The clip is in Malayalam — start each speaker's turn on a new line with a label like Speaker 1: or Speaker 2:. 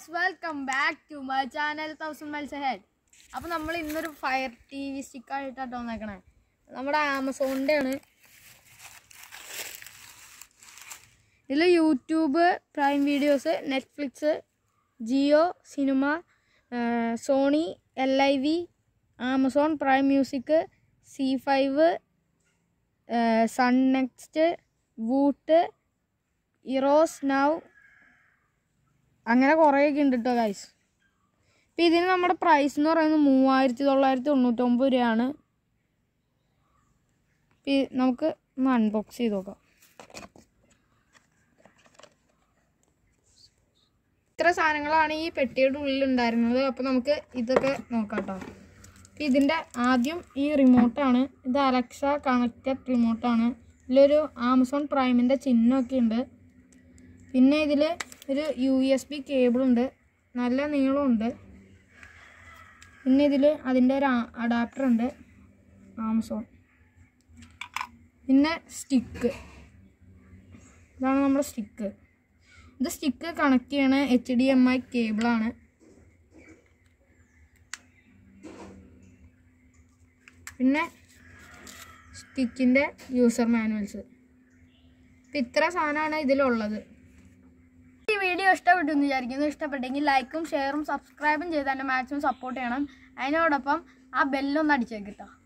Speaker 1: guys welcome back to my channel thousand miles head അപ്പോൾ നമ്മൾ ഇന്നൊരു ഫയർ ടി വി സ്റ്റിക്കായിട്ടാണ് വന്നേക്കണേ നമ്മുടെ ആമസോണിൻ്റെ ആണ് ഇതിൽ YouTube Prime videos Netflix Jio cinema Sony L I V Amazon Prime music Zee five Sun next Voot Eros now അങ്ങനെ ഒക്കെ ഉണ്ട് കേട്ടോ ഗൈസ് അപ്പം ഇതിന് നമ്മുടെ പ്രൈസ് എന്ന് പറയുന്നത് മൂവായിരത്തി തൊള്ളായിരത്തി തൊണ്ണൂറ്റൊമ്പത് രൂപയാണ് നമുക്ക് ഒന്ന് അൺബോക്സ് ചെയ്ത് നോക്കാം ഇത്ര സാധനങ്ങളാണ് ഈ പെട്ടിയുടെ ഉള്ളിൽ ഉണ്ടായിരുന്നത് അപ്പോൾ നമുക്ക് ഇതൊക്കെ നോക്കാം കേട്ടോ ഇതിൻ്റെ ആദ്യം ഈ റിമോട്ടാണ് ഇത് അലക്സ കണക്റ്റഡ് റിമോട്ടാണ് ഇതിലൊരു ആമസോൺ പ്രൈമിൻ്റെ ചിഹ്നമൊക്കെ ഉണ്ട് പിന്നെ ഇതിൽ ഒരു യു എസ് ബി കേബിളുണ്ട് നല്ല നീളമുണ്ട് പിന്നെ ഇതിൽ അതിൻ്റെ ഒരു അഡാപ്റ്റർ ഉണ്ട് ആമസോൺ പിന്നെ സ്റ്റിക്ക് ഇതാണ് നമ്മുടെ സ്റ്റിക്ക് ഇത് സ്റ്റിക്ക് കണക്ട് ചെയ്യണ എച്ച് ഡി എം ഐ കേബിളാണ് പിന്നെ സ്റ്റിക്കിൻ്റെ യൂസർ മാനുവൽസ് ഇപ്പം ഇത്ര സാധനമാണ് ഇതിലുള്ളത് ഈ വീഡിയോ ഇഷ്ടപ്പെട്ടു എന്ന് വിചാരിക്കുന്നു ഇഷ്ടപ്പെട്ടെങ്കിൽ ലൈക്കും ഷെയറും സബ്സ്ക്രൈബും ചെയ്ത് എൻ്റെ മാക്സിമം സപ്പോർട്ട് ചെയ്യണം
Speaker 2: അതിനോടൊപ്പം ആ ബെല്ലൊന്ന് അടിച്ചേക്കിട്ടോ